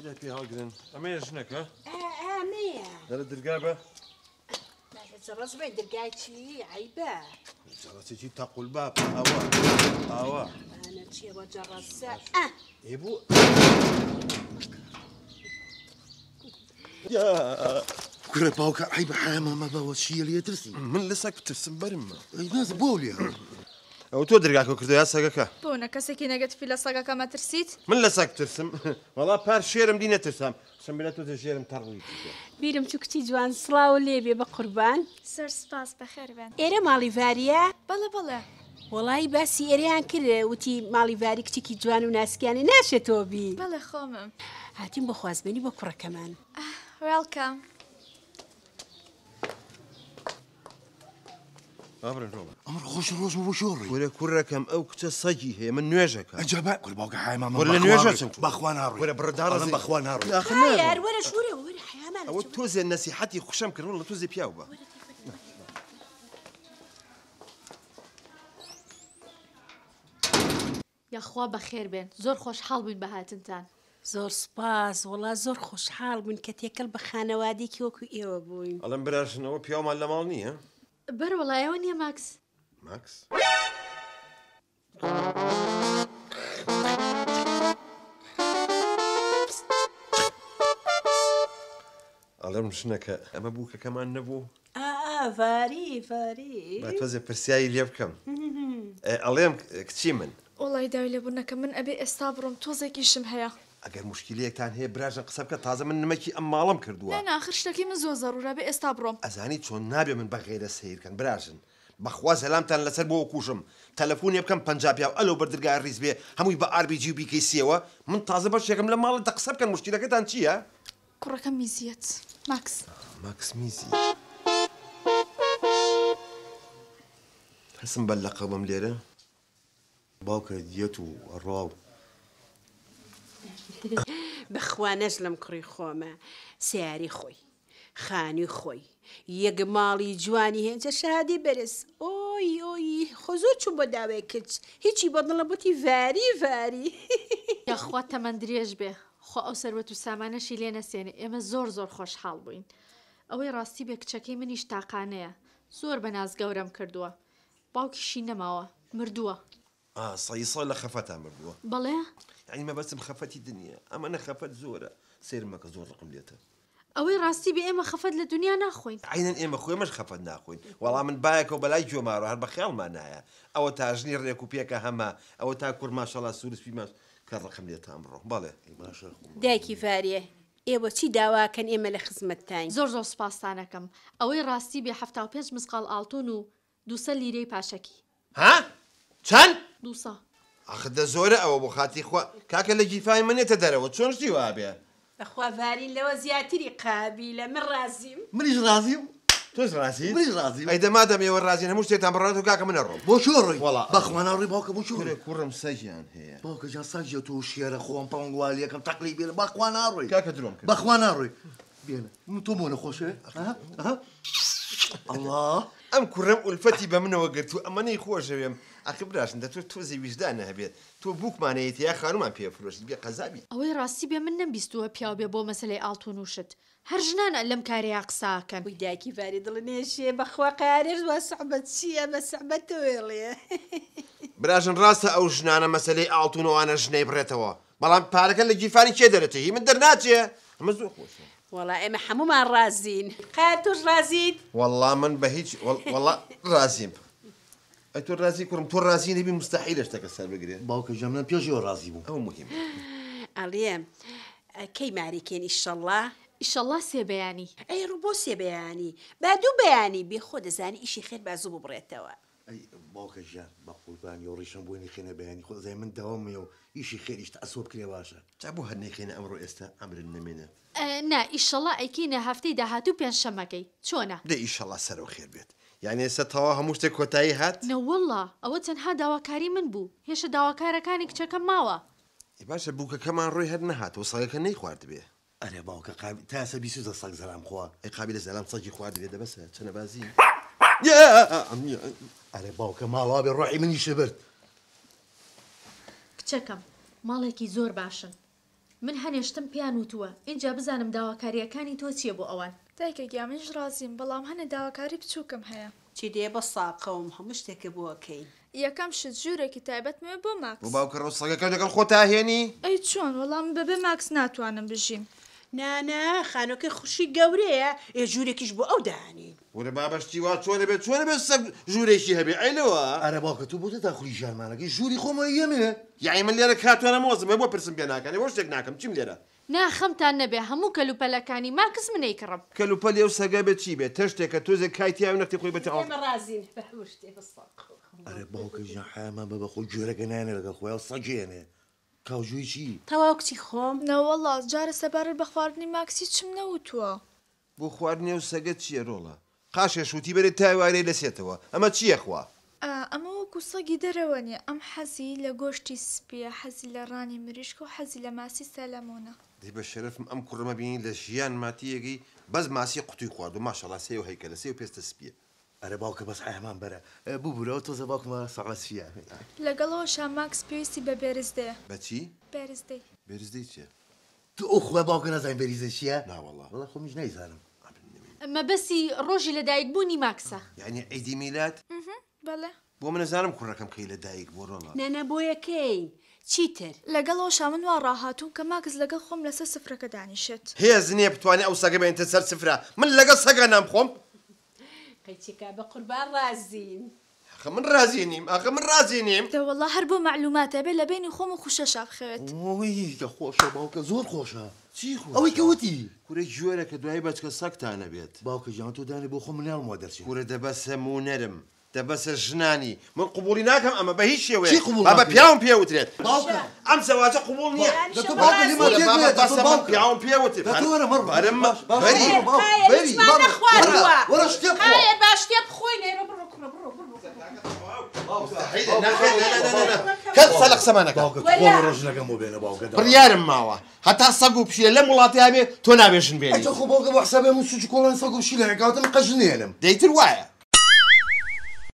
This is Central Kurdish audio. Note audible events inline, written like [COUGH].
إذا تي هاجرن أمي شنك ها؟ آه, آه، أمير دار الدرقابة؟ جرس بين درقايتي عيبة زرزتي تي تاقو الباب أوا أوا أنا تشي تي جرس أه إيبو يا كره باوكا عيبة حامة ما باوشية اللي ترسم من لسك بترسم برمة الناس إيه، بوليا ئەو تۆ دەرگاکە کردیا سەگەکە تۆ نە کەسێکی نەگەتفی لە سەگەکە مەترسیت من لە سەگ ترسم وڵا پار شێرم دی نەترسام سمبلە تۆ دەژێرم تەڕوی بیرم چ کچی جوان سلااو لێبێ بە قوربان سەر سپاس بەخێربن ئێرە ماڵیڤریە بەڵە بڵێ وڵی باسی ئێریان کردێ وتی ماڵیڤری کچێکی جوان و ناسکیانی ناشێتەوە بی بەڵە خۆمم هاتیم بە خوازبێنی بە کوڕەکەمان وڵکەم. ئەمر خۆش ڕۆژ بۆ شۆڕی وەرە کوڕەکەم ئەو کچە سەگی هەیە من نوێژەکە ئەجاب قورباوکە حیمان لە نوێژەچم بەخوان هاڕوەرە بڕدارم بەخوان هاڕوەرە شوورێ وەرە حیامان ئەوە تۆزێ نەسیحەتی خوشم کردن لە تۆزی پیاو بە. یاخوا بەخێر بێن زۆر خۆشحاڵ بووین بە هاتنتان زۆر سپاس وڵا زۆر خۆشحاڵ بوون کە تێکەل بە خانەوادێکی وەکو ئێوە بووین ئەڵم براشنەوە پیامان لە ماڵ نییە؟ بەرەوەڵایەوە نییە ماکس ماکس ئەڵێم شنەکە ئەمە بوو کەکەمان نەبوو فاری فاری تۆزێ پرسیایی لێ بکەم ئەڵێم کچی من وڵی داوی لەبوونەکە من ئەبێ ئێستا بڕۆم تۆزێکیشم هەیە ئەگەر مشکلەیەکتان هەیە براژە قسە بکە تازە من نمەکی ئەم ماڵم کردووە ناخر شتەکەی من زۆ زەرورە بێ ئێستا بڕۆم ئەزانی چۆن نابێ من بەغێرە سیرکەن براژن بەخوا زەلامتان لەسەر بۆ کوشم تەلەفۆنی بکەم پنجابیا ئەلو بەردرگای ریز بێ هەمووی بە ئاربیجی بیکەی سیەوە من تازە بەشێکم لە ماڵت دە قسە بکەن مشکلەکەتان چییە؟ کوڕەکەم میزیەت ماکس ماکس میزی. حسم بەلقەبم لێرە باوکە دیەت و ڕاو [LAUGHS] بەخوانەش لەم کوڕی خۆمە سیاری خۆی خانی خۆی یەک ماڵی جوانی هێنجە شادی بەرز ئۆی ئۆی خۆزۆر چوو بۆ داوای کرد هیچی بەدڵە بۆتی ڤری ڤری [LAUGHS] یاخوا تەمە درێژ بێ خۆ ئەو سەروەت و سامانەشی لێ نەسێنێ ئێمە زۆر زۆر خۆشحاڵ بووین ئەوەی ڕاستی بێ کچەکەی منیش تاقانەیە زۆر بە نازگەورم کردووە باوکیشی نەماوە مردووە سەیسە لە خەفەتان بردووە بەڵێ؟ يعني ما بس مخفتي دنيا اما انا خفت زوره سير ما زور رقم ليته ئەوەی ڕاستی بە ئێمە خەفەت لە دنیا ناخۆین عینەن ئێمە خۆمەش خەفەت ناخۆین وەڵام من باەکەەوە بەلای جۆمارۆ هەر بە خیاڵمان نایە ئەوە تاژنی ڕێک و پێکە هەما ئەوە تا کوورماشەڵا سوورسپی ماش کە ڕقم لێت ئەمڕۆ بەڵێ دایکی فاریە ئێوە چی داواکەن ئێمە لە خزمەتتان زۆر زۆر سپاسانەکەم ئەوەی ڕاستی بێ هەفتا و پێنج مسقال ئاڵتون و دوسە لیرەی پاشەکی ها چەند دوسە اخذ زورا او بخاتي خو كاك اللي جيفاي من يتدرو شلون شتي وابيا اخو فاري لو زياتري قابله من رازيم من ايش رازيم توش رازيم من ايش رازيم اي ده مادام يور رازيم مش تيتام برانتو كاك من الرب بو شوري والله بخ من الرب هاك بو شوري كره مسجان هي بوك جا سجت وش يا اخو ام بونغواليا كم تقليبي بخ وانا روي كاك دروم بخ وانا روي بينا متو مو نخوشه ها ها الله ام كرم الفتي بمنه وقت اماني خوشه ئەخ براشن دەتۆ تۆزی ویژدانە هەبێت تۆ بووکمانەیەتی یا خانومان پێفرۆشت بێ قەزابی ئەوەی ڕاستی بێ من نەبیستووە پیاو بێ بۆ مەسلەی ئاڵتون وشت هەر ژنانە لەم کارەیە قساکەن وی دایکی واری دڵنێشێ بەخوا قارێژ وە سەحبەت چییە بە سەحبەتەوێڵێ [LAUGHS] براشن ڕاستە ئەو ژنانە مەسلەی ئاڵتونەوانە ژنەی بڕێتەوە بەڵام پارەکە لە گیفانی کێ دەرێتە هی من دەرناچێ ئەمە زۆر خۆش وڵا ئێمە هەمومان رازین قا تۆش رازیت وەڵا من بە هیچ وەڵا رازیم. ئە تۆ رازی کوڕم تۆ رازی نبی مستحیل لە شتەکە سەر بگرێت باوکە ژەمنە پێشەوە رازی بوو ئەو مهم ئەڵێ کەی ماریکێنی سی بیانی. سێبیانی ئەی ڕوو بۆ سێبیانی با دوو بەیانی بێخۆ دەزانی ئیشی خێر بازوو ببڕێتەوە باوکە ژیان بە قوڵبانی و ڕیشم بۆ نخێنە بەیانی خۆزای من داوامێ و ئیشی خێریشت ئەسۆ بکرێ باشە چا بۆ هەر نەخێنە ئەمڕۆ ئێستا ئەمرن نمێنە نا نه ئەیکینە هەفتەی داهاتوو پێنج شەمەکەی چۆنە دە انشالله سر و خێر بێت یعنی ئێستا تەوا هەموو شتێک کۆتایی هات نەوەڵە ئەوە چەندها داواکاری من بوو هێشە داواکارەکانی کچەکەم ماوە باشە بووکەکەمان ڕووی هەر نەهاتەوە ساڵەکە نەیخوارد بێ ئەرێ باوکە قابل تاسە بیسو دە سەگ زەرام خوا ئەی قابل لە زەلام سەگی خوارد بێ دەبەسە چەنە بازی ئەرێ باوکە ماوا بێ ڕۆحی منیشە برد کچەکەم ماڵێکی زۆر باشن من هەنێشتم پیان وتووە اینجا بزانم داواکاریەکانی تۆ چییە بۆ ئەوان دایکە گیا منش ڕازیم بەڵام هەنە داواکاری بچووکم هەیە چی دێ بە ساقەوم هەموو شتێکە بووەکەی یەکەم شت ژوورێکی تایبەت مێ بۆ ماکس بۆ باوکە ڕۆستەکەەکە لەگەڵ خۆ تاهێنی ئەی چۆن وەڵام بەبێ ماکس ناتوانم بژیم. نانە خانۆکە خوشی گەورەیە ئێ ژوورێکیش بۆ ئەو دانی وەرە بابشتی وا چۆنە بێت چۆنە بێت سەب ژوورێکی هەبێ ئەینەوە ئەرە باکە تو بۆتە تا خولی ژارمانەکەی ژووری خۆمە یەمێ یاعی من لێرە کاتوانە مۆزم بۆ پرسم پێ ناکەنی وە شتێک ناکەم چیم لێرە نا خەمتان نەبێ هەموو کەلوپەلەکانی ماکس منەی کڕم کەلوپەل ئەو سەگە بە چی بێت تەشتێکە تۆزە کایتیاو نەختی خۆی بەتە ئەرێ باوکە ژان حامە بە بەخۆی جۆرەگە نانێ لەگە خۆیان سەگێنێ کاژووی چی تەواو کچی خۆم نەوەڵا جارە سەبارەت بە خواردنی ماکسی چم نەوتووە بۆ خواردنێ و سەگەت چیە ڕۆڵە قاشێ شووتی بەرێت تاوارەی لەسێتەوە ئەمە چییە خوا؟ ئەمە وەکو سەگی دەرەوە نیە ئەم حەزی لە گۆشتی سپیە حەزی لە ڕانی مریشک و حەزی لە ماسی سەلەمۆنە دی بە شەرفم ئەم کوڕمە بینی لە ژیان ماتیەکی بەس ماسی قوتی خوارد و ماشەڵاسی و هەیکە لە سێ و پێستە سپیە ئەرە باوکە بەس ئەمان بەرە بوو بورەوە تۆ زەباکمە سەغاسیە لەگەڵەوە شاماکس پێویستی بە بێرزدەیە بەچی؟ بەرزدەی بێرزدەی چێ؟ تو ئۆخوە باوکە نازانین بەریزە چیە؟ ناوەڵە وڵە خۆمیش نایزانم ئەمە بەسی ڕۆژی لەدایک بوونی ماکسە یعنی عیدی میلات؟ بەڵێ بۆ منەزانم کوڕەکەم کەی لە دایک بۆ ڕۆڵە نەنە بۆ یەکەی چیتر لەگەڵ ئەوشا من وا ڕاهاتوم کە ماکەس لەگەڵ خۆم لەسەر سفرەکە دانیشت هەیە زنیە بتوانێت ئەو سەگە بێنتە سەر سفرە من لەگەڵ سەگە نام خۆم قیچیکە بە قوربان رازین. ئەخە من رازی نیم ئەخە من رازی نیم دەوەڵا هەر بۆ معلوماتە بێ لە بینی خۆم و خوشە شاخێت خۆشە باوکە زۆر خۆشە ئەوەی کەوتی کورە ژێرە کە دوای بچکە سەکتانە بێت باوکە ژیان تۆ دانی بۆ خۆ منیان مۆ دەچی کورە دەبە سەمونەرم دابا ژنانی من اما قوبولی ناکەم ئەمە بە هیچ شێوێ بە پیاوم پێوترێت ئەم زەواجە قوبول نییە پیاوم پێوتێت سەلق بڕیارم ماوە هەتا سەگ و پشیە لەم وڵاتی هابێ بري بري بێن خۆ بۆگە بەحسەبێ من سوچ کۆڵەن سەگ و شیلەکەوتن قەژنێنم بروك وایە